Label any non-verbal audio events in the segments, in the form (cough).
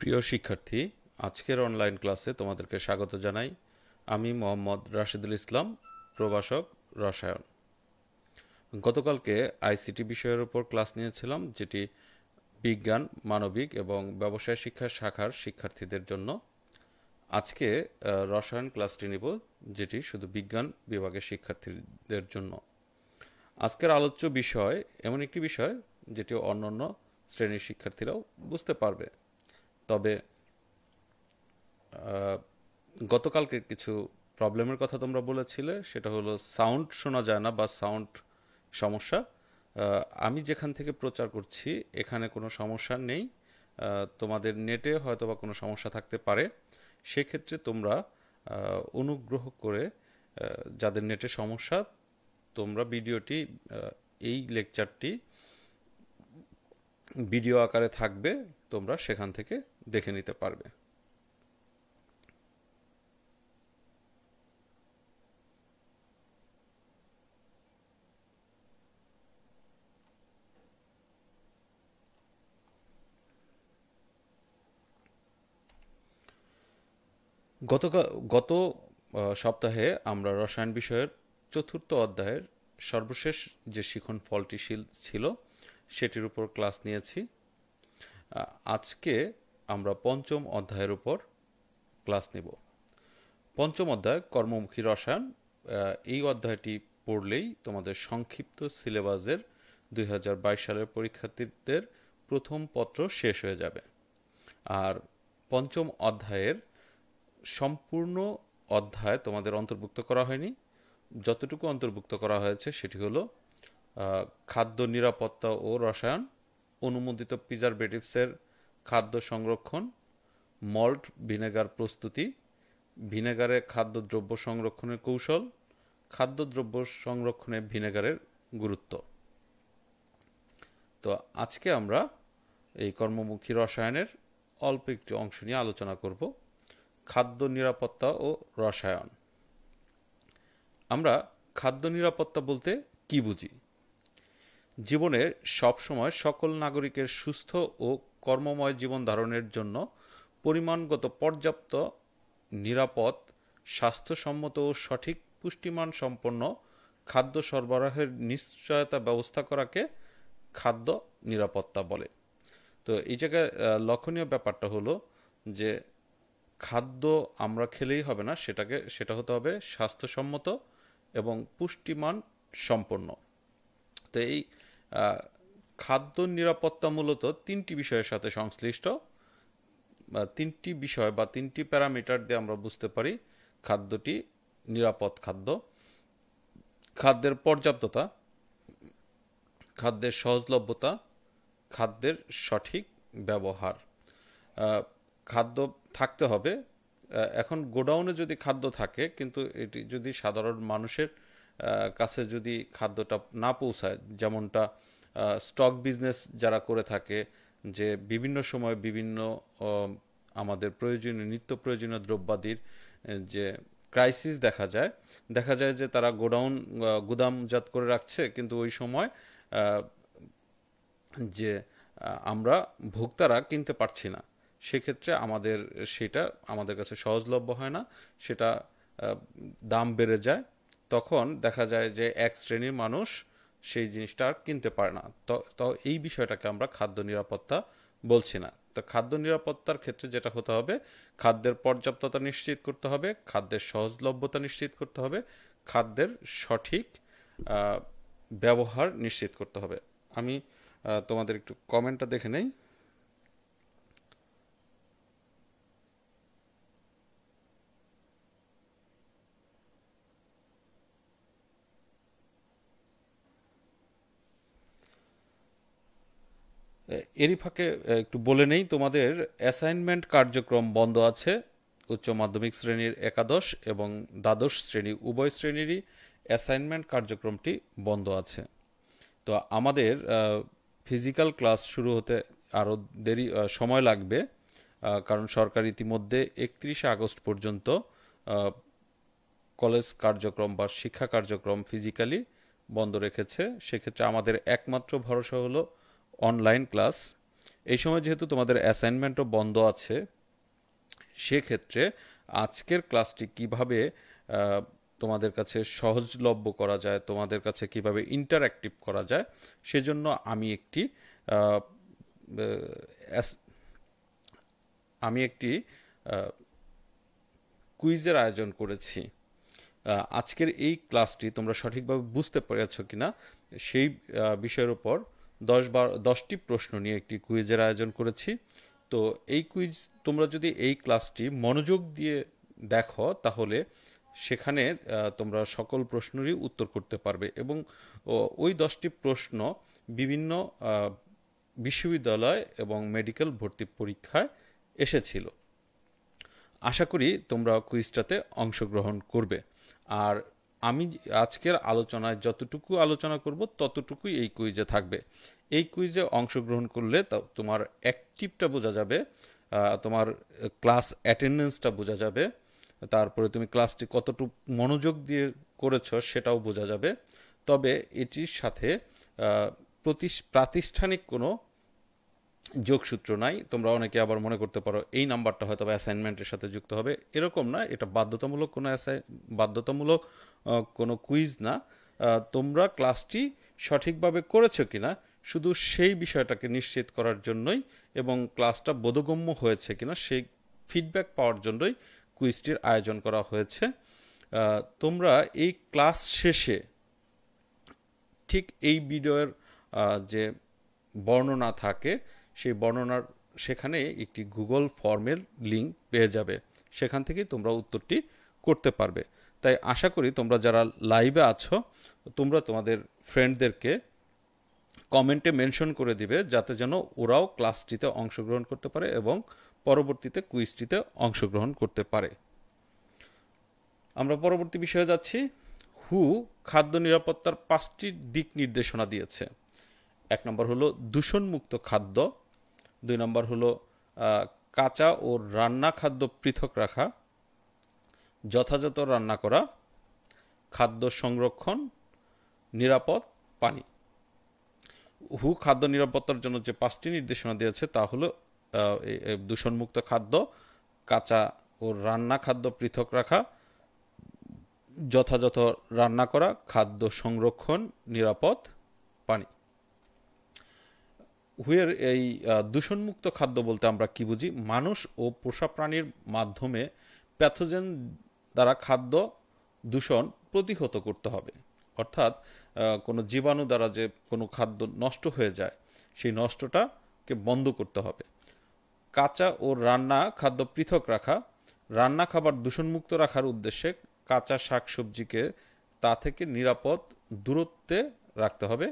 প্রিয় শিক্ষার্থী আজকের অনলাইন ক্লাসে তোমাদেরকে স্বাগত জানাই আমি মোহাম্মদ রাশিদুল ইসলাম প্রভাষক রসায়ন গতকালকে আইসিটি বিষয়ের উপর ক্লাস নিয়েছিলাম যেটি বিজ্ঞান মানবিক এবং ব্যবসায় শিক্ষা শাখার শিক্ষার্থীদের জন্য আজকে রসায়ন ক্লাসটি নিব যেটি শুধু বিজ্ঞান বিভাগের শিক্ষার্থীদের জন্য আজকের আলোচ্য বিষয় এমন একটি বিষয় যেটি অন্য শ্রেণীর শিক্ষার্থীরাও বুঝতে পারবে তবে গতকালকে কিছু প্রবলেমের কথা তোমরা বলেছিলে সেটা হলো সাউন্ড শোনা যায় না বা সাউন্ড সমস্যা আমি যেখান থেকে প্রচার করছি এখানে কোনো সমস্যা নেই তোমাদের নেটে হয়তো বা কোনো সমস্যা থাকতে পারে সেক্ষেত্রে তোমরা অনুগ্রহ করে যাদের নেটে সমস্যা তোমরা ভিডিওটি এই লেকচারটি ভিডিও আকারে থাকবে তোমরা সেখান থেকে দেখে নিতে পারবে গতকাল গত সপ্তাহে আমরা রসায়ন বিষয়ের চতুর্থ অধ্যায়ের সর্বশেষ যে শিখন ফলটি ছিল সেটির উপর ক্লাস নিয়েছি আজকে আমরা পঞ্চম অধ্যায়ের উপর ক্লাস নেব পঞ্চম অধ্যায় কর্মমুখী রসায়ন এই অধ্যায়টি পড়লেই তোমাদের সংক্ষিপ্ত সিলেবাসের দুই সালের পরীক্ষার্থীদের প্রথম পত্র শেষ হয়ে যাবে আর পঞ্চম অধ্যায়ের সম্পূর্ণ অধ্যায় তোমাদের অন্তর্ভুক্ত করা হয়নি যতটুকু অন্তর্ভুক্ত করা হয়েছে সেটি হলো খাদ্য নিরাপত্তা ও রসায়ন অনুমোদিত প্রিজারভেটিভসের খাদ্য সংরক্ষণ মল্ট ভিনেগার প্রস্তুতি ভিনেগারে খাদ্যদ্রব্য সংরক্ষণের কৌশল খাদ্যদ্রব্য সংরক্ষণে ভিনেগারের গুরুত্ব তো আজকে আমরা এই কর্মমুখী রসায়নের অল্প একটি অংশ নিয়ে আলোচনা করব খাদ্য নিরাপত্তা ও রসায়ন আমরা খাদ্য নিরাপত্তা বলতে কি বুঝি জীবনের সবসময় সকল নাগরিকের সুস্থ ও কর্মময় জীবন ধারণের জন্য পরিমাণগত পর্যাপ্ত নিরাপদ স্বাস্থ্যসম্মত ও সঠিক পুষ্টিমান সম্পন্ন খাদ্য সরবরাহের নিশ্চয়তা ব্যবস্থা করাকে খাদ্য নিরাপত্তা বলে তো এই জায়গায় লক্ষণীয় ব্যাপারটা হলো যে খাদ্য আমরা খেলেই হবে না সেটাকে সেটা হতে হবে স্বাস্থ্যসম্মত এবং পুষ্টিমান সম্পন্ন তো এই খাদ্য নিরাপত্তা মূলত তিনটি বিষয়ের সাথে সংশ্লিষ্ট বা তিনটি বিষয় বা তিনটি প্যারামিটার দিয়ে আমরা বুঝতে পারি খাদ্যটি নিরাপদ খাদ্য খাদ্যের পর্যাপ্ততা খাদ্যের সহজলভ্যতা খাদ্যের সঠিক ব্যবহার খাদ্য থাকতে হবে এখন গোডাউনে যদি খাদ্য থাকে কিন্তু এটি যদি সাধারণ মানুষের কাছে যদি খাদ্যটা না পৌঁছায় যেমনটা স্টক বিজনেস যারা করে থাকে যে বিভিন্ন সময় বিভিন্ন আমাদের প্রয়োজনীয় নিত্য প্রয়োজনীয় দ্রব্যাদির যে ক্রাইসিস দেখা যায় দেখা যায় যে তারা গোডাউন গুদামজাত করে রাখছে কিন্তু ওই সময় যে আমরা ভোক্তারা কিনতে পারছি না সেক্ষেত্রে আমাদের সেটা আমাদের কাছে সহজলভ্য হয় না সেটা দাম বেড়ে যায় তখন দেখা যায় যে এক শ্রেণীর মানুষ সেই জিনিসটা আর কিনতে পারে না তো এই বিষয়টাকে আমরা খাদ্য নিরাপত্তা বলছি না তো খাদ্য নিরাপত্তার ক্ষেত্রে যেটা হতে হবে খাদ্যের পর্যাপ্ততা নিশ্চিত করতে হবে খাদ্যের সহজলভ্যতা নিশ্চিত করতে হবে খাদ্যের সঠিক ব্যবহার নিশ্চিত করতে হবে আমি তোমাদের একটু কমেন্টটা দেখে নেই এরই ফাঁকে একটু বলে নেই তোমাদের অ্যাসাইনমেন্ট কার্যক্রম বন্ধ আছে উচ্চ মাধ্যমিক শ্রেণীর একাদশ এবং দ্বাদশ শ্রেণী উভয় শ্রেণীরই অ্যাসাইনমেন্ট কার্যক্রমটি বন্ধ আছে তো আমাদের ফিজিক্যাল ক্লাস শুরু হতে আরও দেরি সময় লাগবে কারণ সরকার ইতিমধ্যে একত্রিশে আগস্ট পর্যন্ত কলেজ কার্যক্রম বা শিক্ষা কার্যক্রম ফিজিক্যালি বন্ধ রেখেছে সেক্ষেত্রে আমাদের একমাত্র ভরসা হলো অনলাইন ক্লাস এই সময় যেহেতু তোমাদের অ্যাসাইনমেন্টও বন্ধ আছে সেক্ষেত্রে আজকের ক্লাসটি কিভাবে তোমাদের কাছে সহজলভ্য করা যায় তোমাদের কাছে কিভাবে ইন্টারঅ্যাক্টিভ করা যায় সেজন্য আমি একটি আমি একটি কুইজের আয়োজন করেছি আজকের এই ক্লাসটি তোমরা সঠিকভাবে বুঝতে পেরেছ কিনা সেই বিষয়ের উপর দশ বার দশটি প্রশ্ন নিয়ে একটি কুইজের আয়োজন করেছি তো এই কুইজ তোমরা যদি এই ক্লাসটি মনোযোগ দিয়ে দেখো তাহলে সেখানে তোমরা সকল প্রশ্নেরই উত্তর করতে পারবে এবং ওই দশটি প্রশ্ন বিভিন্ন বিশ্ববিদ্যালয় এবং মেডিকেল ভর্তি পরীক্ষায় এসেছিল আশা করি তোমরা কুইজটাতে অংশগ্রহণ করবে আর আমি আজকের আলোচনায় যতটুকু আলোচনা করব ততটুকুই এই কুইজে থাকবে এই কুইজে অংশগ্রহণ করলে তোমার অ্যাক্টিভটা বোঝা যাবে তোমার ক্লাস অ্যাটেন্ডেন্সটা বোঝা যাবে তারপরে তুমি ক্লাসটি কতটুকু মনোযোগ দিয়ে করেছ সেটাও বোঝা যাবে তবে এটির সাথে প্রতি প্রাতিষ্ঠানিক কোনো যোগসূত্র নাই তোমরা অনেকে আবার মনে করতে পারো এই নাম্বারটা হয়তো অ্যাসাইনমেন্টের সাথে যুক্ত হবে এরকম না এটা বাধ্যতামূলক কোনো অ্যাসাই বাধ্যতামূলক কোনো কুইজ না তোমরা ক্লাসটি সঠিকভাবে করেছো কি না শুধু সেই বিষয়টাকে নিশ্চিত করার জন্যই এবং ক্লাসটা বোধগম্য হয়েছে কিনা সেই ফিডব্যাক পাওয়ার জন্যই কুইজটির আয়োজন করা হয়েছে তোমরা এই ক্লাস শেষে ঠিক এই ভিডিওর যে বর্ণনা থাকে সেই বর্ণনার সেখানে একটি গুগল ফর্মের লিঙ্ক পেয়ে যাবে সেখান থেকে তোমরা উত্তরটি করতে পারবে তাই আশা করি তোমরা যারা লাইভে আছো তোমরা তোমাদের ফ্রেন্ডদেরকে কমেন্টে মেনশন করে দিবে যাতে যেন ওরাও ক্লাসটিতে অংশগ্রহণ করতে পারে এবং পরবর্তীতে কুইজটিতে অংশগ্রহণ করতে পারে আমরা পরবর্তী বিষয়ে যাচ্ছি হু খাদ্য নিরাপত্তার পাঁচটি দিক নির্দেশনা দিয়েছে এক নম্বর হলো দূষণমুক্ত খাদ্য দুই নম্বর হলো কাঁচা ও রান্না খাদ্য পৃথক রাখা যথাযথ রান্না করা খাদ্য সংরক্ষণ নিরাপদ পানি হু খাদ্য নিরাপত্তার জন্য যে পাঁচটি নির্দেশনা দিয়েছে তা হলো দূষণমুক্ত খাদ্য কাঁচা ও রান্না খাদ্য পৃথক রাখা যথাযথ রান্না করা খাদ্য সংরক্ষণ নিরাপদ পানি হুয়ের এই দূষণমুক্ত খাদ্য বলতে আমরা কি বুঝি মানুষ ও পোষা প্রাণীর মাধ্যমে প্যাথোজেন দ্বারা খাদ্য দূষণ প্রতিহত করতে হবে অর্থাৎ কোনো জীবাণু দ্বারা যে কোনো খাদ্য নষ্ট হয়ে যায় সেই নষ্টটাকে বন্ধ করতে হবে কাঁচা ও রান্না খাদ্য পৃথক রাখা রান্না খাবার দূষণমুক্ত রাখার উদ্দেশ্যে কাঁচা শাক সবজিকে তা থেকে নিরাপদ দূরত্বে রাখতে হবে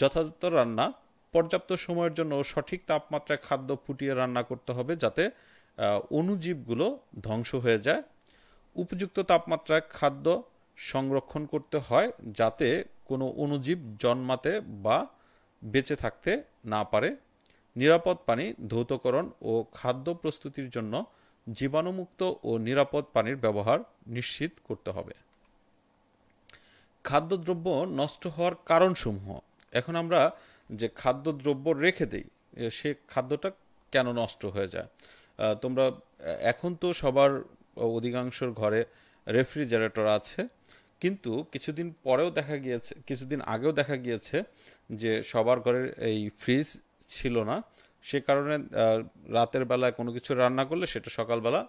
যথাযথ রান্না পর্যাপ্ত সময়ের জন্য সঠিক তাপমাত্রায় খাদ্য ফুটিয়ে রান্না করতে হবে যাতে অণুজীবগুলো ধ্বংস হয়ে যায় উপযুক্ত তাপমাত্রায় খাদ্য সংরক্ষণ করতে হয় যাতে কোনো অণুজীব জন্মাতে বা বেঁচে থাকতে না পারে নিরাপদ পানি ধৌতকরণ ও খাদ্য প্রস্তুতির জন্য জীবাণুমুক্ত ও নিরাপদ পানির ব্যবহার নিশ্চিত করতে হবে খাদ্যদ্রব্য নষ্ট হওয়ার কারণসমূহ এখন আমরা যে খাদ্যদ্রব্য রেখে দেই সে খাদ্যটা কেন নষ্ট হয়ে যায় তোমরা এখন তো সবার অধিকাংশ ঘরে রেফ্রিজারেটর আছে কিন্তু কিছুদিন পরেও দেখা গিয়েছে কিছুদিন আগেও দেখা গিয়েছে যে সবার ঘরের এই ফ্রিজ ছিল না সে কারণে রাতের বেলায় কোনো কিছু রান্না করলে সেটা সকালবেলা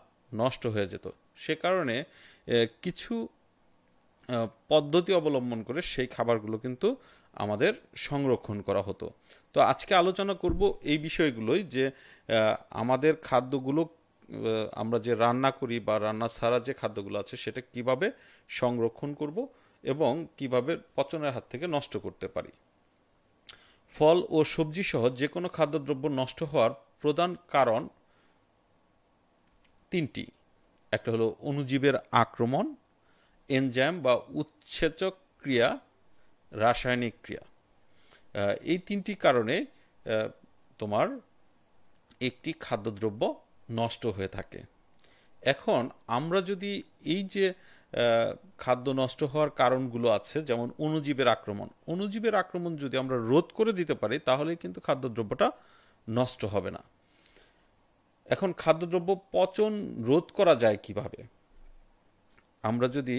নষ্ট হয়ে যেত সে কারণে কিছু পদ্ধতি অবলম্বন করে সেই খাবারগুলো কিন্তু আমাদের সংরক্ষণ করা হতো তো আজকে আলোচনা করব এই বিষয়গুলোই যে আমাদের খাদ্যগুলো আমরা যে রান্না করি বা রান্না ছাড়া যে খাদ্যগুলো আছে সেটা কিভাবে সংরক্ষণ করব এবং কিভাবে পচনের হাত থেকে নষ্ট করতে পারি ফল ও সবজি সহ যে কোনো খাদ্যদ্রব্য নষ্ট হওয়ার প্রধান কারণ তিনটি একটা হলো অণুজীবের আক্রমণ এনজাম বা উচ্ছেচক ক্রিয়া রাসায়নিক ক্রিয়া এই তিনটি কারণে তোমার একটি খাদ্যদ্রব্য নষ্ট হয়ে থাকে এখন আমরা যদি এই যে খাদ্য নষ্ট হওয়ার কারণগুলো আছে যেমন অণুজীবের আক্রমণ অণুজীবের আক্রমণ যদি আমরা রোধ করে দিতে পারি তাহলে কিন্তু খাদ্যদ্রব্যটা নষ্ট হবে না এখন খাদ্যদ্রব্য পচন রোধ করা যায় কিভাবে আমরা যদি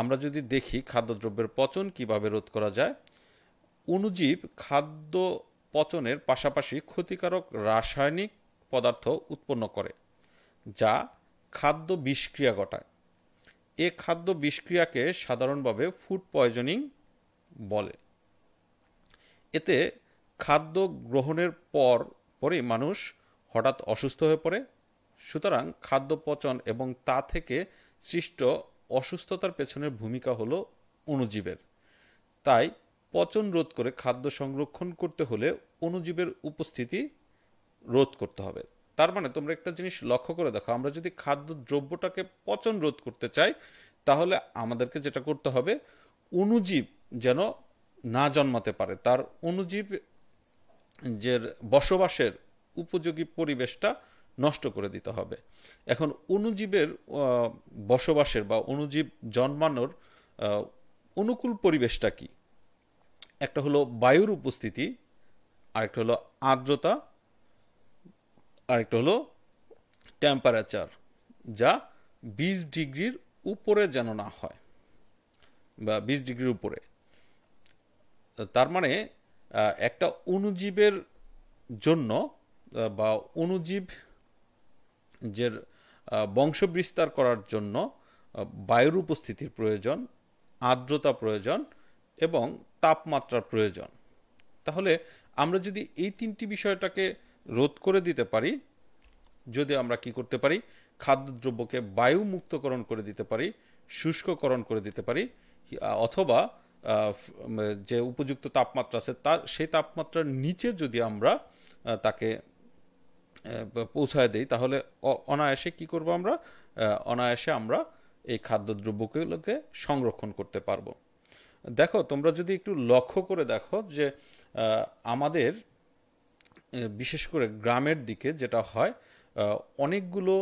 আমরা যদি দেখি খাদ্যদ্রব্যের পচন কিভাবে রোধ করা যায় অনুজীব খাদ্য পচনের পাশাপাশি ক্ষতিকারক রাসায়নিক পদার্থ উৎপন্ন করে যা খাদ্য বিষক্রিয়া ঘটায় এ খাদ্য বিষক্রিয়াকে সাধারণভাবে ফুড পয়জনিং বলে এতে খাদ্য গ্রহণের পর পরে মানুষ হঠাৎ অসুস্থ হয়ে পড়ে সুতরাং খাদ্য পচন এবং তা থেকে সৃষ্ট অসুস্থতার পেছনের ভূমিকা হল অণুজীবের তাই পচন রোধ করে খাদ্য সংরক্ষণ করতে হলে অণুজীবের উপস্থিতি রোধ করতে হবে তার মানে তোমরা একটা জিনিস লক্ষ্য করে দেখো আমরা যদি খাদ্য দ্রব্যটাকে পচন রোধ করতে চাই তাহলে আমাদেরকে যেটা করতে হবে অণুজীব যেন না জন্মাতে পারে তার অণুজীব যে বসবাসের উপযোগী পরিবেশটা নষ্ট করে দিতে হবে এখন অণুজীবের বসবাসের বা অণুজীব জন্মানোর অনুকূল পরিবেশটা কি একটা হলো বায়ুর উপস্থিতি আরেকটা হলো আর্দ্রতা আরেকটা হলো টেম্পারেচার যা বিশ ডিগ্রির উপরে যেন না হয় বা বিশ ডিগ্রির উপরে তার মানে একটা অণুজীবের জন্য বা অণুজীব যে বংশবিস্তার করার জন্য বায়ুর উপস্থিতির প্রয়োজন আর্দ্রতা প্রয়োজন এবং তাপমাত্রার প্রয়োজন তাহলে আমরা যদি এই তিনটি বিষয়টাকে রোধ করে দিতে পারি যদি আমরা কি করতে পারি খাদ্যদ্রব্যকে বায়ুমুক্তকরণ করে দিতে পারি শুষ্ককরণ করে দিতে পারি অথবা যে উপযুক্ত তাপমাত্রা আছে তার সেই তাপমাত্রার নিচে যদি আমরা তাকে পৌঁছায় দেই তাহলে অনায়াসে কি করব আমরা অনায়াসে আমরা এই খাদ্যদ্রব্যগুলোকে সংরক্ষণ করতে পারবো দেখো তোমরা যদি একটু লক্ষ্য করে দেখো যে আমাদের বিশেষ করে গ্রামের দিকে যেটা হয় অনেকগুলো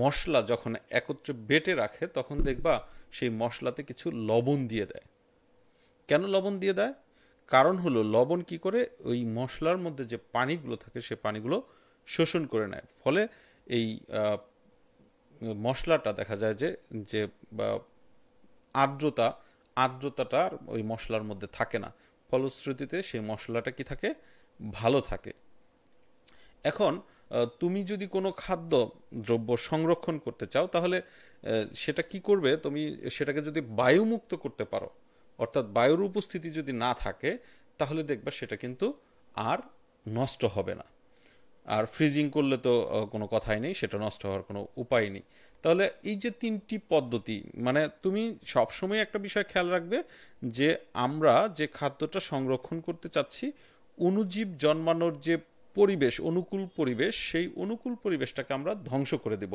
মশলা যখন একত্রে বেটে রাখে তখন দেখবা সেই মশলাতে কিছু লবণ দিয়ে দেয় কেন লবণ দিয়ে দেয় কারণ হলো লবণ কি করে ওই মশলার মধ্যে যে পানিগুলো থাকে সে পানিগুলো শোষণ করে নেয় ফলে এই মশলাটা দেখা যায় যে যে আর্দ্রতা আর্দ্রতাটা ওই মশলার মধ্যে থাকে না ফলশ্রুতিতে সেই মশলাটা কি থাকে ভালো থাকে এখন তুমি যদি কোনো খাদ্য দ্রব্য সংরক্ষণ করতে চাও তাহলে সেটা কি করবে তুমি সেটাকে যদি বায়ুমুক্ত করতে পারো অর্থাৎ বায়ুর উপস্থিতি যদি না থাকে তাহলে দেখবা সেটা কিন্তু আর নষ্ট হবে না আর ফ্রিজিং করলে তো কোনো কথাই নেই সেটা নষ্ট হওয়ার কোনো উপায় নেই তাহলে এই যে তিনটি পদ্ধতি মানে তুমি সবসময় একটা বিষয় খেয়াল রাখবে যে আমরা যে খাদ্যটা সংরক্ষণ করতে চাচ্ছি অনুজীব জন্মানোর যে পরিবেশ অনুকূল পরিবেশ সেই অনুকূল পরিবেশটাকে আমরা ধ্বংস করে দেব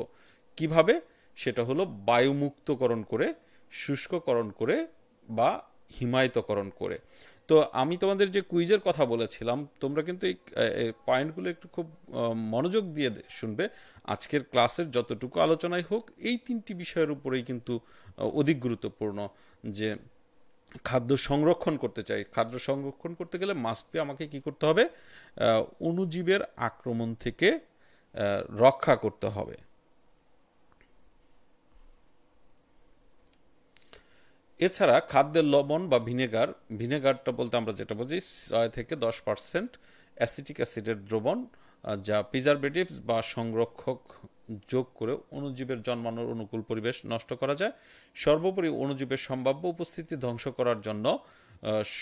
কিভাবে সেটা হলো বায়ুমুক্তকরণ করে শুষ্ককরণ করে বা হিমায়িতকরণ করে তো আমি তোমাদের যে কুইজের কথা বলেছিলাম তোমরা কিন্তু এই পয়েন্টগুলো একটু খুব মনোযোগ দিয়ে শুনবে আজকের ক্লাসের যতটুকু আলোচনাই হোক এই তিনটি বিষয়ের উপরেই কিন্তু অধিক গুরুত্বপূর্ণ যে খাদ্য সংরক্ষণ করতে চাই খাদ্য সংরক্ষণ করতে গেলে মাস্কপে আমাকে কি করতে হবে অণুজীবের আক্রমণ থেকে রক্ষা করতে হবে এছাড়া খাদ্যের লবণ বা ভিনেগার ভিনেগারটা বলতে আমরা যেটা বুঝি ছয় থেকে দশ পার্সেন্ট অ্যাসিটিক অ্যাসিডের দ্রবণ যা প্রিজারভেটিভস বা সংরক্ষক যোগ করে অণুজীবের জন্মানোর অনুকূল পরিবেশ নষ্ট করা যায় সর্বোপরি অণুজীবের সম্ভাব্য উপস্থিতি ধ্বংস করার জন্য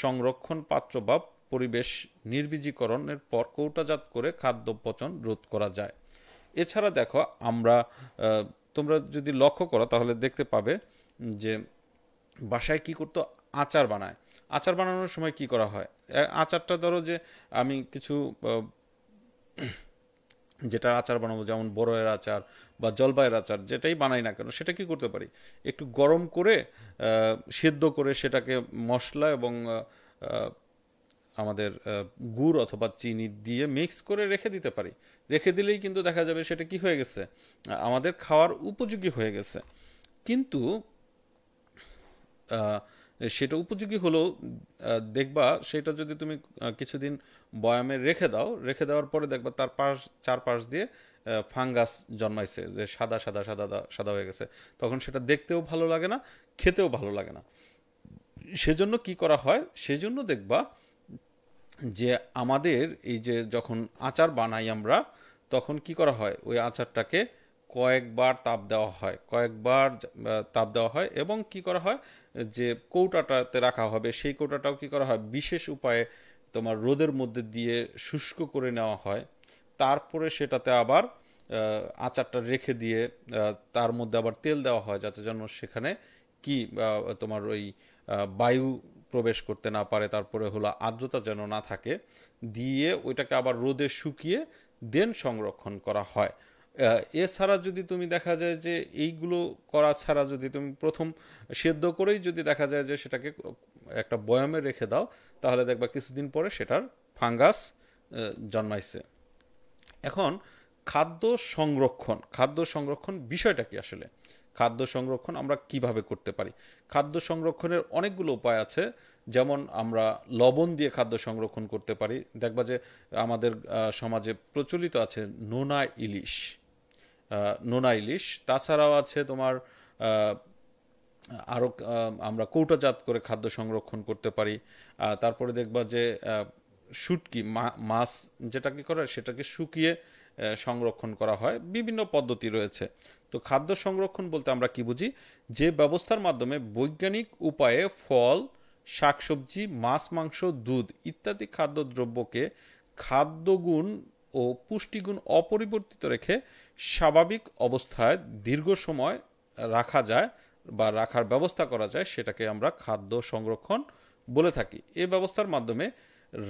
সংরক্ষণ পাত্র বা পরিবেশ নির্বীজীকরণের পর কৌটাজাত করে খাদ্য পচন রোধ করা যায় এছাড়া দেখো আমরা তোমরা যদি লক্ষ্য করো তাহলে দেখতে পাবে যে বাসায় কি করতো আচার বানায় আচার বানানোর সময় কি করা হয় আচারটা ধরো যে আমি কিছু যেটা আচার বানাবো যেমন বড়য়ের আচার বা জলবায়ের আচার যেটাই বানাই না কেন সেটা কি করতে পারি একটু গরম করে সেদ্ধ করে সেটাকে মশলা এবং আমাদের গুড় অথবা চিনি দিয়ে মিক্স করে রেখে দিতে পারি রেখে দিলেই কিন্তু দেখা যাবে সেটা কি হয়ে গেছে আমাদের খাওয়ার উপযোগী হয়ে গেছে কিন্তু সেটা উপযোগী হলেও দেখবা সেটা যদি তুমি কিছুদিন বয়ামে রেখে দাও রেখে দেওয়ার পরে দেখবা তার পাশ চারপাশ দিয়ে ফাঙ্গাস জন্মাইছে যে সাদা সাদা সাদা সাদা হয়ে গেছে তখন সেটা দেখতেও ভালো লাগে না খেতেও ভালো লাগে না সেজন্য কি করা হয় সেজন্য দেখবা যে আমাদের এই যে যখন আচার বানাই আমরা তখন কি করা হয় ওই আচারটাকে কয়েকবার তাপ দেওয়া হয় কয়েকবার তাপ দেওয়া হয় এবং কি করা হয় যে কৌটাটাতে রাখা হবে সেই কৌটাটাও কি করা হয় বিশেষ উপায়ে তোমার রোদের মধ্যে দিয়ে শুষ্ক করে নেওয়া হয় তারপরে সেটাতে আবার আচারটা রেখে দিয়ে তার মধ্যে আবার তেল দেওয়া হয় যাতে যেন সেখানে কি তোমার ওই বায়ু প্রবেশ করতে না পারে তারপরে হলো আর্দ্রতা যেন না থাকে দিয়ে ওইটাকে আবার রোদে শুকিয়ে দেন সংরক্ষণ করা হয় এছাড়া যদি তুমি দেখা যায় যে এইগুলো করা ছাড়া যদি তুমি প্রথম সেদ্ধ করেই যদি দেখা যায় যে সেটাকে একটা বয়ামে রেখে দাও তাহলে দেখবা কিছুদিন পরে সেটার ফাঙ্গাস জন্মাইছে এখন খাদ্য সংরক্ষণ খাদ্য সংরক্ষণ বিষয়টা কি আসলে খাদ্য সংরক্ষণ আমরা কিভাবে করতে পারি খাদ্য সংরক্ষণের অনেকগুলো উপায় আছে যেমন আমরা লবণ দিয়ে খাদ্য সংরক্ষণ করতে পারি দেখবা যে আমাদের সমাজে প্রচলিত আছে নোনা ইলিশ নোনা ইলিশ তাছাড়াও আছে তোমার আরও আমরা কৌটাজাত করে খাদ্য সংরক্ষণ করতে পারি তারপরে দেখবা যে শুটকি মাছ যেটা কি করে সেটাকে শুকিয়ে সংরক্ষণ করা হয় বিভিন্ন পদ্ধতি রয়েছে তো খাদ্য সংরক্ষণ বলতে আমরা কি বুঝি যে ব্যবস্থার মাধ্যমে বৈজ্ঞানিক উপায়ে ফল শাকসবজি মাছ মাংস দুধ ইত্যাদি খাদ্যদ্রব্যকে খাদ্যগুণ ও পুষ্টিগুণ অপরিবর্তিত রেখে স্বাভাবিক অবস্থায় দীর্ঘ সময় রাখা যায় বা রাখার ব্যবস্থা করা যায় সেটাকে আমরা খাদ্য সংরক্ষণ বলে থাকি এ ব্যবস্থার মাধ্যমে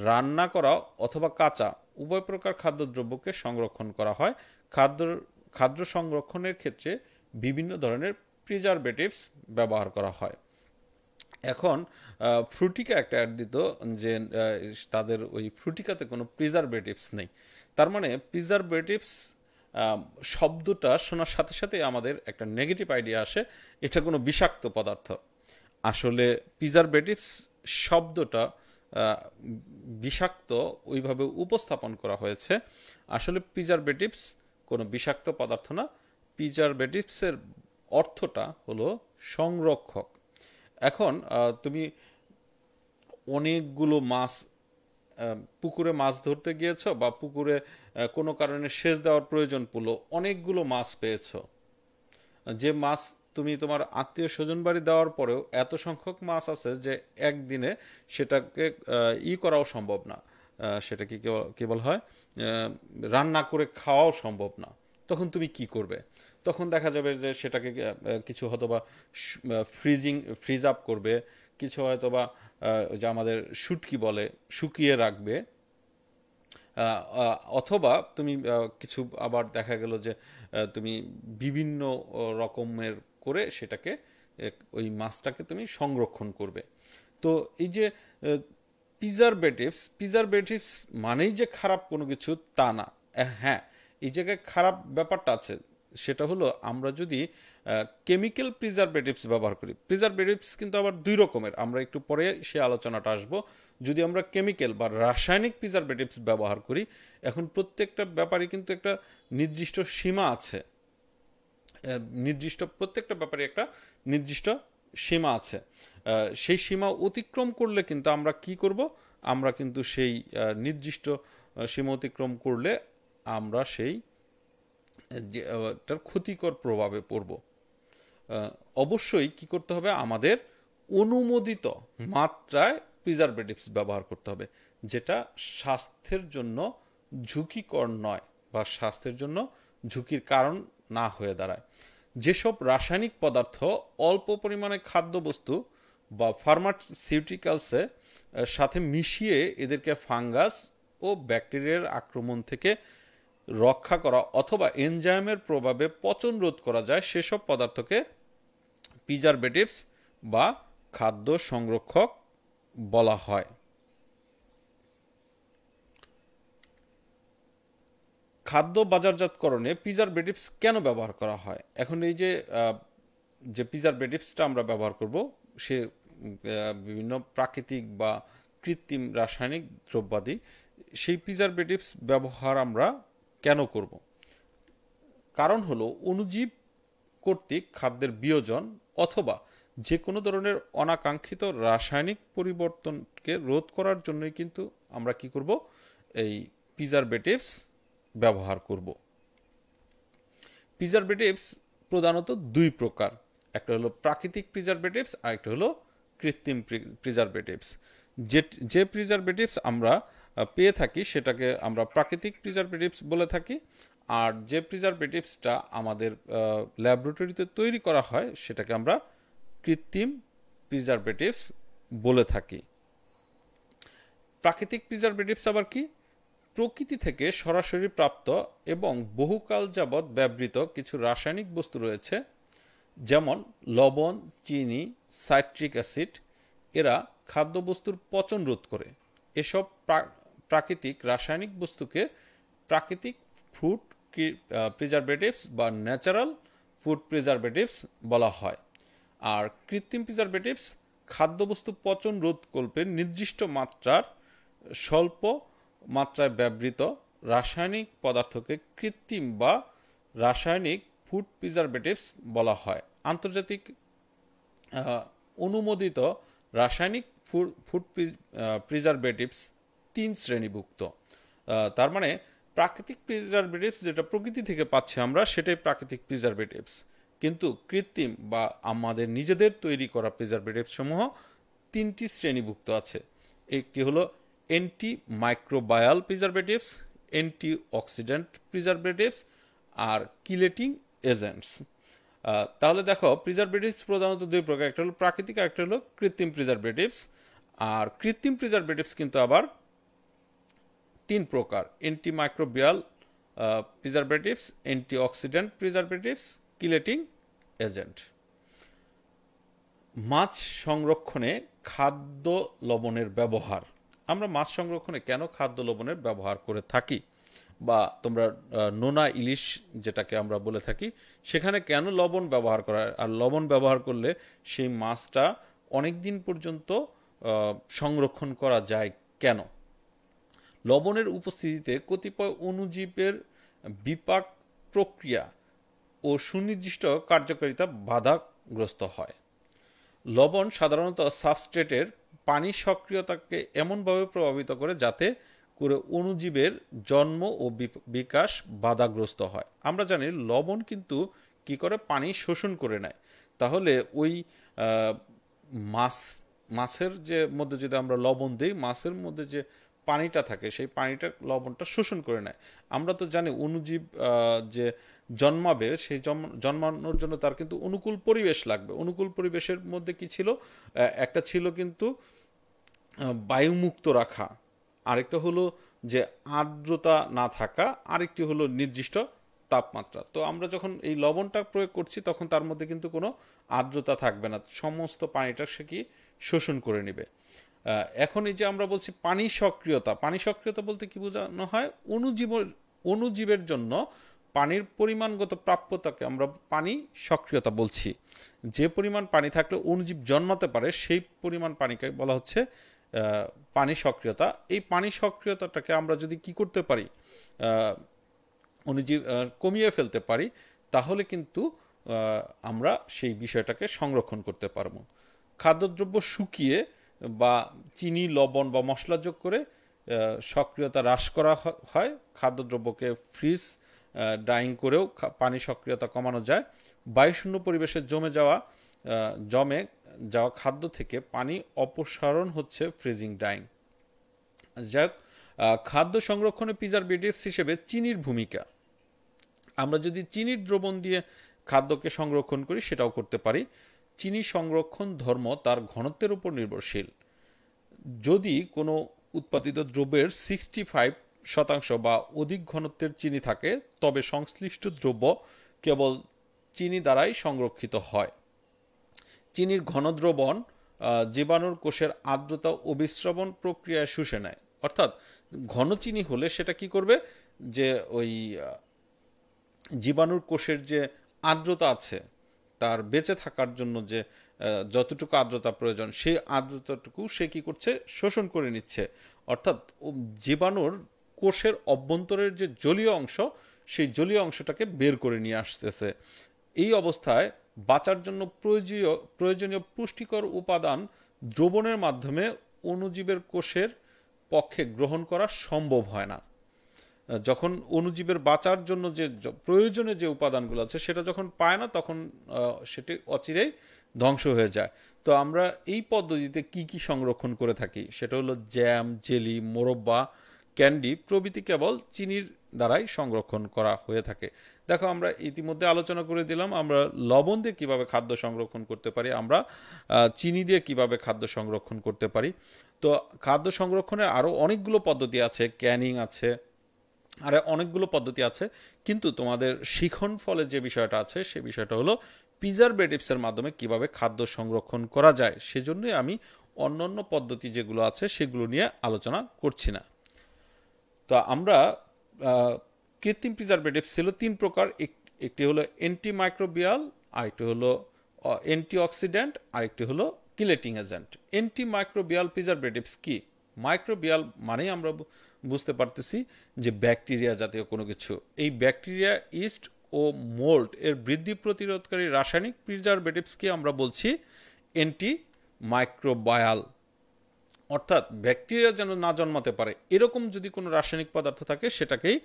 রান্না করা অথবা কাঁচা উভয় প্রকার খাদ্যদ্রব্যকে সংরক্ষণ করা হয় খাদ্য খাদ্য সংরক্ষণের ক্ষেত্রে বিভিন্ন ধরনের প্রিজারভেটিভস ব্যবহার করা হয় এখন ফ্রুটিকা একটা অ্যাড দিত যে তাদের ওই ফ্রুটিকাতে কোনো প্রিজারভেটিভস নেই তার মানে প্রিজারভেটিভস শব্দটা শোনার সাথে সাথে আমাদের একটা নেগেটিভ আইডিয়া আসে এটা কোনো বিষাক্ত পদার্থ আসলে প্রিজারভেটিভস শব্দটা বিষাক্ত ওইভাবে উপস্থাপন করা হয়েছে আসলে প্রিজারভেটিভস কোনো বিষাক্ত পদার্থ না প্রিজারভেটিভসের অর্থটা হলো সংরক্ষক এখন তুমি অনেকগুলো মাছ পুকুরে মাছ ধরতে গিয়েছ বা পুকুরে কোনো কারণে সেচ দেওয়ার প্রয়োজন পড়লো অনেকগুলো মাছ পেয়েছ যে মাছ তুমি তোমার আত্মীয় স্বজন বাড়ি দেওয়ার পরেও এত সংখ্যক মাছ আছে যে একদিনে সেটাকে ই করাও সম্ভব না সেটা কি কেবল হয় রান্না করে খাওয়াও সম্ভব না তখন তুমি কি করবে তখন দেখা যাবে যে সেটাকে কিছু হয়তো বা ফ্রিজিং ফ্রিজ আপ করবে কিছু হয়তো বা যা আমাদের শুটকি বলে শুকিয়ে রাখবে অথবা তুমি কিছু আবার দেখা গেল যে তুমি বিভিন্ন রকমের করে সেটাকে ওই মাছটাকে তুমি সংরক্ষণ করবে তো এই যে প্রিজারভেটিভস প্রিজারভেটিভস মানেই যে খারাপ কোনো কিছু তা না হ্যাঁ এই জায়গায় খারাপ ব্যাপারটা আছে সেটা হলো আমরা যদি কেমিক্যাল প্রিজারভেটিভস ব্যবহার করি প্রিজারভেটিভস কিন্তু আবার দুই রকমের আমরা একটু পরে সে আলোচনাটা আসবো যদি আমরা কেমিক্যাল বা রাসায়নিক প্রিজারভেটিভস ব্যবহার করি এখন প্রত্যেকটা ব্যাপারে কিন্তু একটা নির্দিষ্ট সীমা আছে নির্দিষ্ট প্রত্যেকটা ব্যাপারে একটা নির্দিষ্ট সীমা আছে সেই সীমা অতিক্রম করলে কিন্তু আমরা কি করব আমরা কিন্তু সেই নির্দিষ্ট সীমা অতিক্রম করলে আমরা সেই ক্ষতিকর প্রভাবে পড়ব অবশ্যই কি করতে হবে আমাদের অনুমোদিত মাত্রায় প্রিজারভেটিভস ব্যবহার করতে হবে যেটা স্বাস্থ্যের জন্য ঝুঁকিকর নয় বা স্বাস্থ্যের জন্য ঝুঁকির কারণ না হয়ে দাঁড়ায় যেসব রাসায়নিক পদার্থ অল্প পরিমাণে খাদ্যবস্তু বা ফার্মাসিউটিক্যালসে সাথে মিশিয়ে এদেরকে ফাঙ্গাস ও ব্যাকটেরিয়ার আক্রমণ থেকে রক্ষা করা অথবা এনজাইমের প্রভাবে পচন রোধ করা যায় সেসব পদার্থকে প্রিজারভেটিভস বা খাদ্য সংরক্ষক বলা হয় খাদ্য বাজারজাতকরণে প্রিজারভেটিভস কেন ব্যবহার করা হয় এখন এই যে যে প্রিজারভেটিভসটা আমরা ব্যবহার করব সে বিভিন্ন প্রাকৃতিক বা কৃত্রিম রাসায়নিক দ্রব্যাদি সেই প্রিজারভেটিভস ব্যবহার আমরা কেন করব কারণ হলো অণুজীব কর্তৃক খাদ্যের বিয়োজন অথবা যে কোনো ধরনের অনাকাঙ্ক্ষিত রাসায়নিক পরিবর্তনকে রোধ করার জন্যই কিন্তু আমরা কি করব এই প্রিজারভেটিভস ব্যবহার করব প্রিজারভেটিভস প্রধানত দুই প্রকার একটা হলো প্রাকৃতিক প্রিজারভেটিভস আর একটা হলো কৃত্রিম প্রিজারভেটিভস যে যে প্রিজারভেটিভস আমরা পেয়ে থাকি সেটাকে আমরা প্রাকৃতিক প্রিজারভেটিভস বলে থাকি আর যে প্রিজারভেটিভসটা আমাদের ল্যাবরেটরিতে তৈরি করা হয় সেটাকে আমরা কৃত্রিম প্রিজারভেটিভস বলে থাকি প্রাকৃতিক প্রিজারভেটিভস আবার কি প্রকৃতি থেকে সরাসরি প্রাপ্ত এবং বহুকাল যাবৎ ব্যবহৃত কিছু রাসায়নিক বস্তু রয়েছে যেমন লবণ চিনি সাইট্রিক অ্যাসিড এরা খাদ্যবস্তুর পচন রোধ করে এসব প্রাকৃতিক রাসায়নিক বস্তুকে প্রাকৃতিক ফ্রুট প্রিজারভেটিভস বা ন্যাচারাল ফুড প্রিজারভেটিভস বলা হয় আর কৃত্রিম প্রিজারভেটিভস খাদ্যবস্তু পচন রোধ করবে নির্দিষ্ট মাত্রার স্বল্প মাত্রায় ব্যবহৃত রাসায়নিক পদার্থকে কৃত্রিম বা রাসায়নিক ফুড প্রিজারভেটিভস বলা হয় আন্তর্জাতিক অনুমোদিত রাসায়নিক ফুড ফুড প্রিজারভেটিভস তিন শ্রেণীভুক্ত তার মানে প্রাকৃতিক প্রিজারভেটিভস যেটা প্রকৃতি থেকে পাচ্ছি আমরা সেটাই প্রাকৃতিক প্রিজারভেটিভস কিন্তু কৃত্রিম বা আমাদের নিজেদের তৈরি করা প্রিজারভেটিভস সমূহ তিনটি শ্রেণীভুক্ত আছে একটি হলো antimicrobial preservatives antioxidant preservatives আর কিলেটিং এজেন্টস তাহলে দেখো প্রিজারভেটিভস প্রধানত দুই প্রকার একটা হলো প্রাকৃতিক আর একটা হলো কৃত্রিম প্রিজারভেটিভস আর কৃত্রিম প্রিজারভেটিভস কিন্তু আবার তিন প্রকার antimicrobial preservatives antioxidant preservatives chelating agent মাছ সংরক্ষণে খাদ্য লবণের ব্যবহার আমরা মাছ সংরক্ষণে কেন খাদ্য লবণের ব্যবহার করে থাকি বা তোমরা নোনা ইলিশ যেটাকে আমরা বলে থাকি সেখানে কেন লবণ ব্যবহার করা আর লবণ ব্যবহার করলে সেই মাছটা অনেক দিন পর্যন্ত সংরক্ষণ করা যায় কেন লবণের উপস্থিতিতে কতিপয় অণুজীবের বিপাক প্রক্রিয়া ও সুনির্দিষ্ট কার্যকারিতা বাধাগ্রস্ত হয় লবণ সাধারণত সাবস্ট্রেটের পানি সক্রিয়তাকে এমনভাবে প্রভাবিত করে যাতে করে অণুজীবের জন্ম ও বিকাশ বাধাগ্রস্ত হয় আমরা জানি লবণ কিন্তু কি করে পানি শোষণ করে নেয় তাহলে ওই মাছ মাছের যে মধ্যে যদি আমরা লবণ দিই মাছের মধ্যে যে পানিটা থাকে সেই পানিটা লবণটা শোষণ করে নেয় আমরা তো জানি অনুজীব যে জন্মাবে সেই জন্মানোর জন্য তার কিন্তু অনুকূল পরিবেশ লাগবে অনুকূল পরিবেশের মধ্যে কি ছিল একটা ছিল কিন্তু বায়ুমুক্ত রাখা আরেকটা হলো যে আর্দ্রতা না থাকা আরেকটি হলো নির্দিষ্ট তাপমাত্রা তো আমরা যখন এই লবণটা প্রয়োগ করছি তখন তার মধ্যে কিন্তু কোনো আর্দ্রতা থাকবে না সমস্ত পানিটা সে কি শোষণ করে নেবে এখন এই যে আমরা বলছি পানি সক্রিয়তা পানি সক্রিয়তা বলতে কি বোঝানো হয় অনুজীবের অণুজীবের জন্য পানির পরিমাণগত প্রাপ্যতাকে আমরা পানি সক্রিয়তা বলছি যে পরিমাণ পানি থাকলে অনুজীব জন্মাতে পারে সেই পরিমাণ পানিকে বলা হচ্ছে পানি সক্রিয়তা এই পানি সক্রিয়তাটাকে আমরা যদি কি করতে পারি অনুজীব কমিয়ে ফেলতে পারি তাহলে কিন্তু আমরা সেই বিষয়টাকে সংরক্ষণ করতে পারব খাদ্যদ্রব্য শুকিয়ে বা চিনি লবণ বা মশলা যোগ করে সক্রিয়তা হ্রাস করা হয় খাদ্যদ্রব্যকে ফ্রিজ ড্রাইং করেও পানি সক্রিয়তা কমানো যায় বায়ুশূন্য পরিবেশে জমে যাওয়া জমে যাওয়া খাদ্য থেকে পানি অপসারণ হচ্ছে ফ্রিজিং ডাইং যাই হোক খাদ্য সংরক্ষণে প্রিজারভেটিভস হিসেবে চিনির ভূমিকা আমরা যদি চিনির দ্রবণ দিয়ে খাদ্যকে সংরক্ষণ করি সেটাও করতে পারি চিনি সংরক্ষণ ধর্ম তার ঘনত্বের উপর নির্ভরশীল যদি কোনো উৎপাদিত দ্রব্যের সিক্সটি ফাইভ শতাংশ বা অধিক ঘনত্বের চিনি থাকে তবে সংশ্লিষ্ট দ্রব্য কেবল চিনি দ্বারাই সংরক্ষিত হয় চিনির ঘনদ্রবণ জীবাণুর কোষের আর্দ্রতা ও বিশ্রবণ প্রক্রিয়ায় শুষে নেয় অর্থাৎ ঘন চিনি হলে সেটা কি করবে যে ওই জীবাণুর কোষের যে আর্দ্রতা আছে তার বেঁচে থাকার জন্য যে যতটুকু আর্দ্রতা প্রয়োজন সেই আর্দ্রতাটুকু সে কি করছে শোষণ করে নিচ্ছে অর্থাৎ জীবাণুর কোষের অভ্যন্তরের যে জলীয় অংশ সেই জলীয় অংশটাকে বের করে নিয়ে আসতেছে এই অবস্থায় বাঁচার জন্য প্রয়োজনীয় প্রয়োজনীয় পুষ্টিকর উপাদান দ্রবণের মাধ্যমে অণুজীবের কোষের পক্ষে গ্রহণ করা সম্ভব হয় না যখন অণুজীবের বাঁচার জন্য যে প্রয়োজনে যে উপাদানগুলো আছে সেটা যখন পায় না তখন সেটি অচিরেই ধ্বংস হয়ে যায় তো আমরা এই পদ্ধতিতে কি কি সংরক্ষণ করে থাকি সেটা হলো জ্যাম জেলি মোরব্বা ক্যান্ডি প্রভৃতি কেবল চিনির দ্বারাই সংরক্ষণ করা হয়ে থাকে দেখো আমরা ইতিমধ্যে আলোচনা করে দিলাম আমরা লবণ দিয়ে কীভাবে খাদ্য সংরক্ষণ করতে পারি আমরা চিনি দিয়ে কিভাবে খাদ্য সংরক্ষণ করতে পারি তো খাদ্য সংরক্ষণের আরও অনেকগুলো পদ্ধতি আছে ক্যানিং আছে আর অনেকগুলো পদ্ধতি আছে কিন্তু তোমাদের শিখন ফলে যে বিষয়টা আছে সে বিষয়টা হলো প্রিজারভেটিভসের মাধ্যমে কিভাবে খাদ্য সংরক্ষণ করা যায় সেজন্যই আমি অন্যান্য পদ্ধতি যেগুলো আছে সেগুলো নিয়ে আলোচনা করছি না তো আমরা কৃত্রিম প্রিজারভেটিভ ছিল তিন প্রকার একটি হলো মাইক্রোবিয়াল আরেকটি হলো অক্সিডেন্ট আরেকটি হলো কিলেটিং এজেন্ট মাইক্রোবিয়াল প্রিজারভেটিভস কি মাইক্রোবিয়াল মানেই আমরা বুঝতে পারতেছি যে ব্যাকটেরিয়া জাতীয় কোনো কিছু এই ব্যাকটেরিয়া ইস্ট ও মোল্ড এর বৃদ্ধি প্রতিরোধকারী রাসায়নিক প্রিজারভেটিভসকে আমরা বলছি অ্যান্টি মাইক্রোবায়াল অর্থাৎ ব্যাকটেরিয়া যেন না জন্মাতে পারে এরকম যদি কোনো রাসায়নিক পদার্থ থাকে সেটাকেই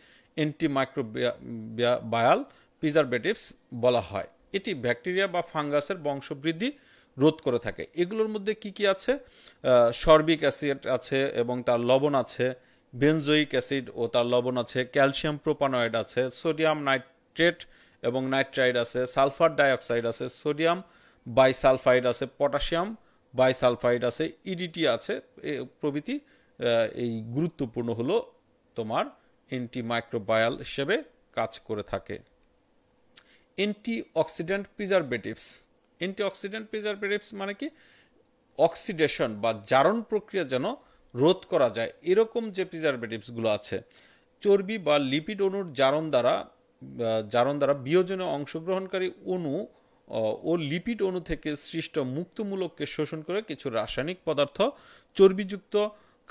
এন্টি মাইক্রোবায়াল প্রিজারভেটিভস বলা হয় এটি ব্যাকটেরিয়া বা ফাঙ্গাসের বংশবৃদ্ধি রোধ করে থাকে এগুলোর মধ্যে কি কি আছে সর্বিক অ্যাসিড আছে এবং তার লবণ আছে বেনজোইক অ্যাসিড ও তার লবণ আছে ক্যালসিয়াম প্রোপানয়েড আছে সোডিয়াম নাইট্রেট এবং নাইট্রাইড আছে সালফার ডাইঅক্সাইড আছে সোডিয়াম বাইসালফাইড আছে পটাশিয়াম বাইসালফাইড আছে ইডিটি e আছে প্রভৃতি এই গুরুত্বপূর্ণ হলো তোমার অ্যান্টিমাইক্রোবায়াল হিসেবে কাজ করে থাকে অ্যান্টিঅক্সিডেন্ট প্রিজারভেটিভস অ্যান্টিঅক্সিডেন্ট প্রিজারভেটিভস মানে কি অক্সিডেশন বা জারণ প্রক্রিয়া যেন রোধ করা যায় এরকম যে প্রিজারভেটিভসগুলো আছে চর্বি বা লিপিড অণুর জারণ দ্বারা জারণ দ্বারা বিয়োজনে অংশগ্রহণকারী অণু ও লিপিড অণু থেকে সৃষ্ট মুক্তমূলককে শোষণ করে কিছু রাসায়নিক পদার্থ চর্বিযুক্ত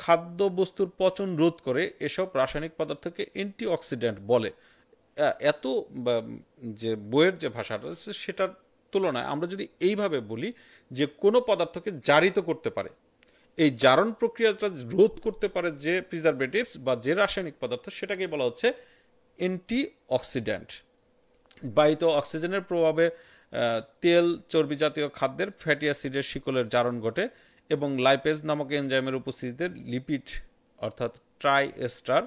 খাদ্যবস্তুর পচন রোধ করে এসব রাসায়নিক পদার্থকে অ্যান্টিঅক্সিডেন্ট বলে এত যে বইয়ের যে ভাষাটা সেটার তুলনায় আমরা যদি এইভাবে বলি যে কোনো পদার্থকে জারিত করতে পারে এই জারণ প্রক্রিয়াটা রোধ করতে পারে যে প্রিজারভেটিভস বা যে রাসায়নিক পদার্থ সেটাকে বলা হচ্ছে অ্যান্টিঅক্সিডেন্ট অক্সিডেন্ট অক্সিজেনের প্রভাবে তেল চর্বি জাতীয় খাদ্যের ফ্যাটি অ্যাসিডের শিকলের জারণ ঘটে এবং লাইপেজ নামক এনজাইমের উপস্থিতিতে লিপিড অর্থাৎ ট্রাই এস্টার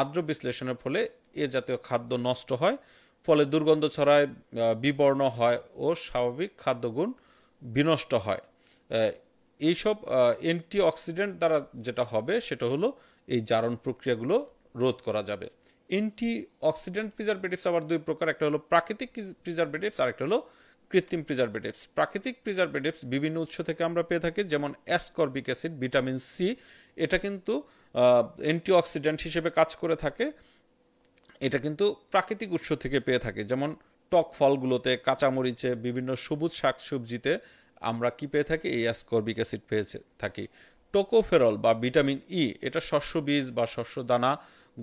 আর্দ্র বিশ্লেষণের ফলে এ জাতীয় খাদ্য নষ্ট হয় ফলে দুর্গন্ধ ছড়ায় বিবর্ণ হয় ও স্বাভাবিক খাদ্যগুণ বিনষ্ট হয় এইসব অ্যান্টি অক্সিডেন্ট দ্বারা যেটা হবে সেটা হলো এই জারণ প্রক্রিয়াগুলো রোধ করা যাবে অ্যান্টি অক্সিডেন্ট প্রিজারভেটিভস আবার দুই প্রকার একটা হলো প্রাকৃতিক প্রিজারভেটিভস আর একটা হলো কৃত্রিম প্রিজারভেটিভস প্রাকৃতিক প্রিজারভেটিভস বিভিন্ন উৎস থেকে আমরা পেয়ে থাকি যেমন অ্যাসকর্বিক অ্যাসিড ভিটামিন সি এটা কিন্তু অক্সিডেন্ট হিসেবে কাজ করে থাকে এটা কিন্তু প্রাকৃতিক উৎস থেকে পেয়ে থাকে যেমন টক ফলগুলোতে কাঁচামরিচে বিভিন্ন সবুজ শাকসবজিতে আমরা কি পেয়ে থাকি এই অ্যাসকর্বিক অ্যাসিড পেয়ে থাকি টোকোফেরল বা ভিটামিন ই e, এটা শস্য বীজ বা শস্য দানা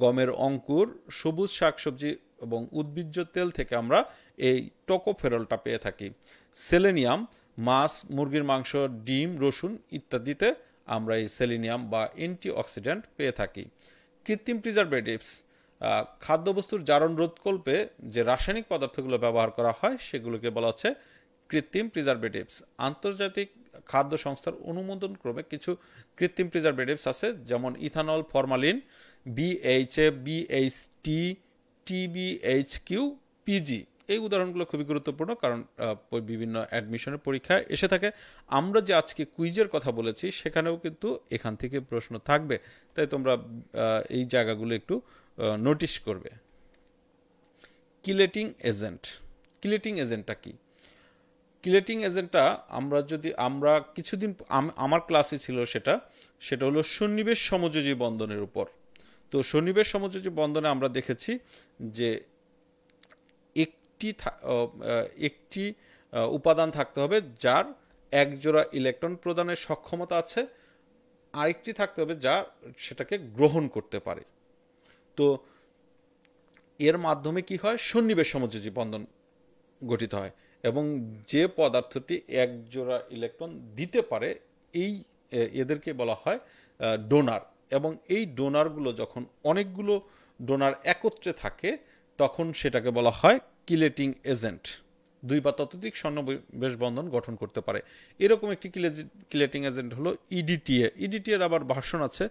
গমের অঙ্কুর সবুজ শাকসবজি এবং উদ্ভিজ্জ তেল থেকে আমরা এই টোকোফেরলটা পেয়ে থাকি সেলেনিয়াম মাছ মুরগির মাংস ডিম রসুন ইত্যাদিতে আমরা এই সেলেনিয়াম বা অ্যান্টিঅক্সিডেন্ট পেয়ে থাকি কৃত্রিম প্রিজারভেটিভস খাদ্যবস্তুর জারণ রোধকল্পে যে রাসায়নিক পদার্থগুলো ব্যবহার করা হয় সেগুলোকে বলা হচ্ছে কৃত্রিম প্রিজারভেটিভস আন্তর্জাতিক খাদ্য সংস্থার অনুমোদন ক্রমে কিছু কৃত্রিম প্রিজারভেটিভস আছে যেমন ethanol formalin BHT TBHQ PG এই উদাহরণগুলো খুবই গুরুত্বপূর্ণ কারণ বিভিন্ন অ্যাডমিশনের পরীক্ষায় এসে থাকে আমরা যে আজকে কুইজের কথা বলেছি সেখানেও কিন্তু এখান থেকে প্রশ্ন থাকবে তাই তোমরা এই জায়গাগুলো একটু নোটিশ করবে কিলেটিং এজেন্ট কিলেটিং এজেন্টটা কী কিলেটিং এজেন্টটা আমরা যদি আমরা কিছুদিন আমার ক্লাসে ছিল সেটা সেটা হলো সন্নিবেশ সমযোজী বন্ধনের উপর তো সন্নিবেশ সমযোজী বন্ধনে আমরা দেখেছি যে একটি একটি উপাদান থাকতে হবে যার একজোড়া ইলেকট্রন প্রদানের সক্ষমতা আছে আরেকটি থাকতে হবে যা সেটাকে গ্রহণ করতে পারে তো এর মাধ্যমে কি হয় সন্নিবেশ সমযোজী বন্ধন গঠিত হয় এবং যে পদার্থটি এক জোড়া ইলেকট্রন দিতে পারে এই এদেরকে বলা হয় ডোনার এবং এই ডোনারগুলো যখন অনেকগুলো ডোনার একত্রে থাকে তখন সেটাকে বলা হয় কিলেটিং এজেন্ট দুই বা ততোধিক বেশ বন্ধন গঠন করতে পারে এরকম একটি কিলেটিং এজেন্ট হলো ইডিটিএ e ইডিটিএর e আবার ভাষণ আছে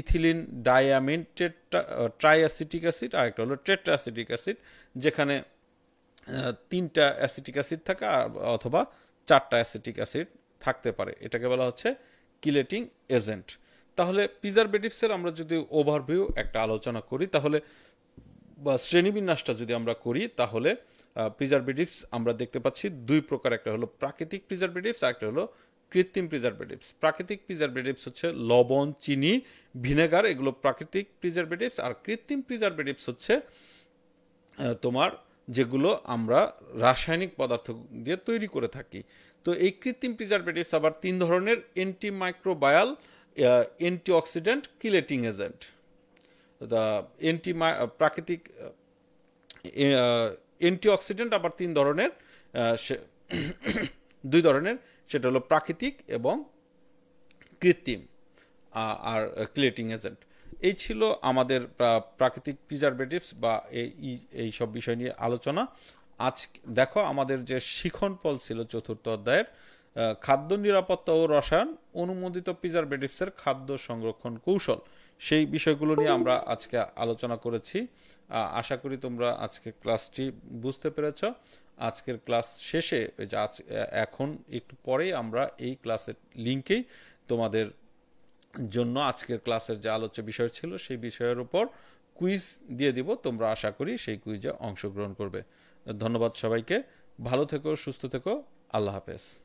ইথিলিন ডায়ামিন ট্রাইঅ্যাসিটিক অ্যাসিড আর একটা হলো ট্রেট্রাসিটিক অ্যাসিড যেখানে তিনটা অ্যাসিটিক অ্যাসিড থাকা অথবা চারটা অ্যাসিটিক অ্যাসিড থাকতে পারে এটাকে বলা হচ্ছে কিলেটিং এজেন্ট তাহলে প্রিজারভেটিভসের আমরা যদি ওভারভিউ একটা আলোচনা করি তাহলে বা শ্রেণীবিন্যাসটা যদি আমরা করি তাহলে প্রিজারভেটিভস আমরা দেখতে পাচ্ছি দুই প্রকার একটা হলো প্রাকৃতিক প্রিজারভেটিভস আর একটা হলো কৃত্রিম প্রিজারভেটিভস প্রাকৃতিক প্রিজারভেটিভস হচ্ছে লবণ চিনি ভিনেগার এগুলো প্রাকৃতিক প্রিজারভেটিভস আর কৃত্রিম প্রিজারভেটিভস হচ্ছে তোমার যেগুলো আমরা রাসায়নিক পদার্থ দিয়ে তৈরি করে থাকি তো এই কৃত্রিম প্রিজারভেটিভস আবার তিন ধরনের অ্যান্টিমাইক্রোবায়াল অক্সিডেন্ট কিলেটিং এজেন্ট দা অ্যান্টি প্রাকৃতিক অ্যান্টিঅক্সিডেন্ট আবার তিন ধরনের (coughs) দুই ধরনের সেটা হলো প্রাকৃতিক এবং কৃত্রিম আর ক্লেটিং এজেন্ট এই ছিল আমাদের প্রাকৃতিক প্রিজারভেটিভস বা এই এই সব বিষয় নিয়ে আলোচনা আজ দেখো আমাদের যে শিখন পল ছিল চতুর্থ অধ্যায়ের খাদ্য নিরাপত্তা ও রসায়ন অনুমোদিত প্রিজারভেটিভসের খাদ্য সংরক্ষণ কৌশল সেই বিষয়গুলো নিয়ে আমরা আজকে আলোচনা করেছি আশা করি তোমরা আজকের ক্লাসটি বুঝতে পেরেছ আজকের ক্লাস শেষে আজ এখন একটু পরেই আমরা এই ক্লাসের লিঙ্কেই তোমাদের জন্য আজকের ক্লাসের যে আলোচ্য বিষয় ছিল সেই বিষয়ের উপর কুইজ দিয়ে দিব তোমরা আশা করি সেই কুইজে অংশগ্রহণ করবে ধন্যবাদ সবাইকে ভালো থেকো সুস্থ থেকো আল্লাহ হাফেজ